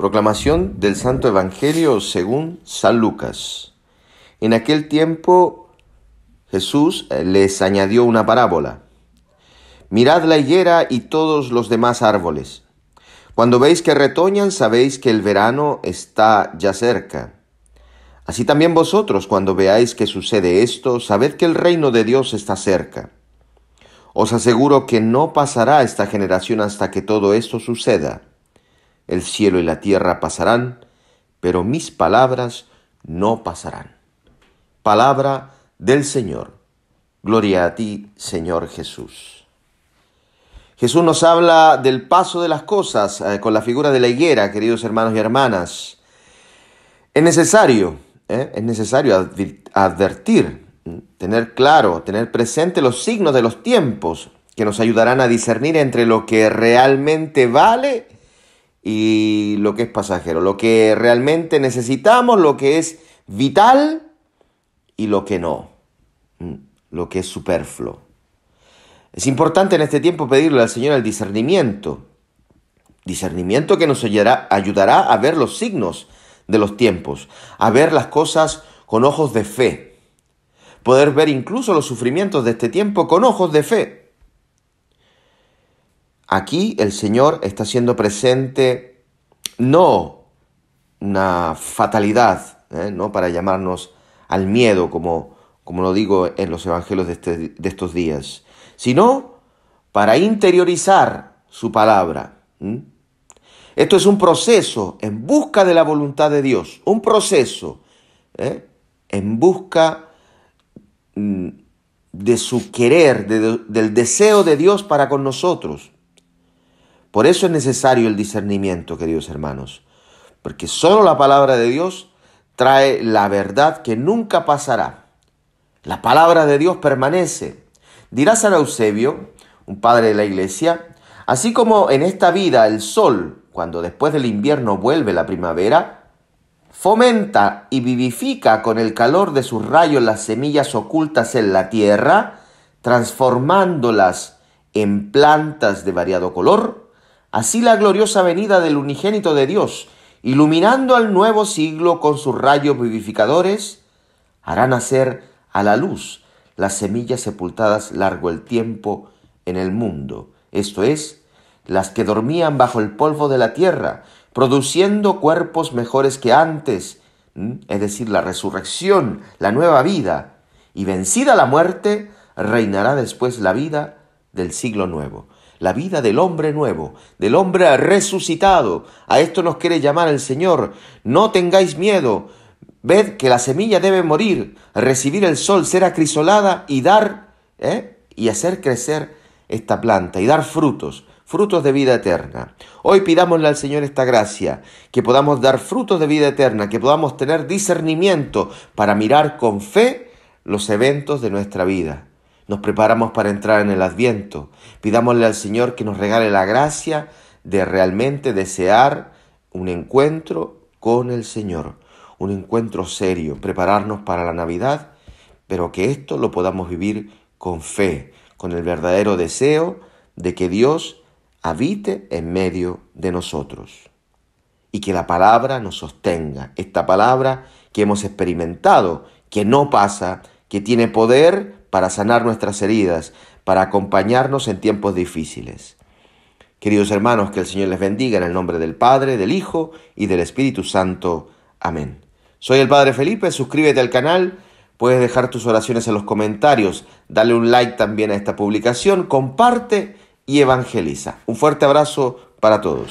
Proclamación del Santo Evangelio según San Lucas. En aquel tiempo Jesús eh, les añadió una parábola. Mirad la higuera y todos los demás árboles. Cuando veis que retoñan, sabéis que el verano está ya cerca. Así también vosotros, cuando veáis que sucede esto, sabed que el reino de Dios está cerca. Os aseguro que no pasará esta generación hasta que todo esto suceda. El cielo y la tierra pasarán, pero mis palabras no pasarán. Palabra del Señor. Gloria a ti, Señor Jesús. Jesús nos habla del paso de las cosas eh, con la figura de la higuera, queridos hermanos y hermanas. Es necesario, eh, es necesario advertir, tener claro, tener presente los signos de los tiempos que nos ayudarán a discernir entre lo que realmente vale y lo que es pasajero, lo que realmente necesitamos, lo que es vital y lo que no, mm, lo que es superfluo. Es importante en este tiempo pedirle al Señor el discernimiento, discernimiento que nos ayudará a ver los signos de los tiempos, a ver las cosas con ojos de fe, poder ver incluso los sufrimientos de este tiempo con ojos de fe Aquí el Señor está siendo presente no una fatalidad, ¿eh? no para llamarnos al miedo, como, como lo digo en los evangelios de, este, estos días, sino para interiorizar su palabra. Esto es un proceso en busca de la voluntad de Dios, un proceso ¿eh? en busca mm, de su querer, del deseo de Dios para con nosotros. Por eso es necesario el discernimiento, queridos hermanos, porque solo la palabra de Dios trae la verdad que nunca pasará. La palabra de Dios permanece. Dirá San Eusebio, un padre de la iglesia, así como en esta vida el sol, cuando después del invierno vuelve la primavera, fomenta y vivifica con el calor de sus rayos las semillas ocultas en la tierra, transformándolas en plantas de variado color, así la gloriosa venida del unigénito de Dios, iluminando al nuevo siglo con sus rayos vivificadores, hará nacer a la luz las semillas sepultadas largo el tiempo en el mundo, esto es, las que dormían bajo el polvo de la tierra, produciendo cuerpos mejores que antes, es decir, la resurrección, la nueva vida, y vencida la muerte, reinará después la vida del siglo nuevo la vida del hombre nuevo, del hombre resucitado. A esto nos quiere llamar el Señor. No tengáis miedo. Ved que la semilla debe morir, recibir el sol, ser acrisolada y dar, ¿eh? y hacer crecer esta planta y dar frutos, frutos de vida eterna. Hoy pidámosle al Señor esta gracia, que podamos dar frutos de vida eterna, que podamos tener discernimiento para mirar con fe los eventos de nuestra vida nos preparamos para entrar en el adviento. Pidámosle al Señor que nos regale la gracia de realmente desear un encuentro con el Señor, un encuentro serio, prepararnos para la Navidad, pero que esto lo podamos vivir con fe, con el verdadero deseo de que Dios habite en medio de nosotros y que la palabra nos sostenga, esta palabra que hemos experimentado, que no pasa, que tiene poder para sanar nuestras heridas, para acompañarnos en tiempos difíciles. Queridos hermanos, que el Señor les bendiga en el nombre del Padre, del Hijo y del Espíritu Santo. Amén. Soy el Padre Felipe, suscríbete al canal, puedes dejar tus oraciones en los comentarios, dale un like también a esta publicación, comparte y evangeliza. Un fuerte abrazo para todos.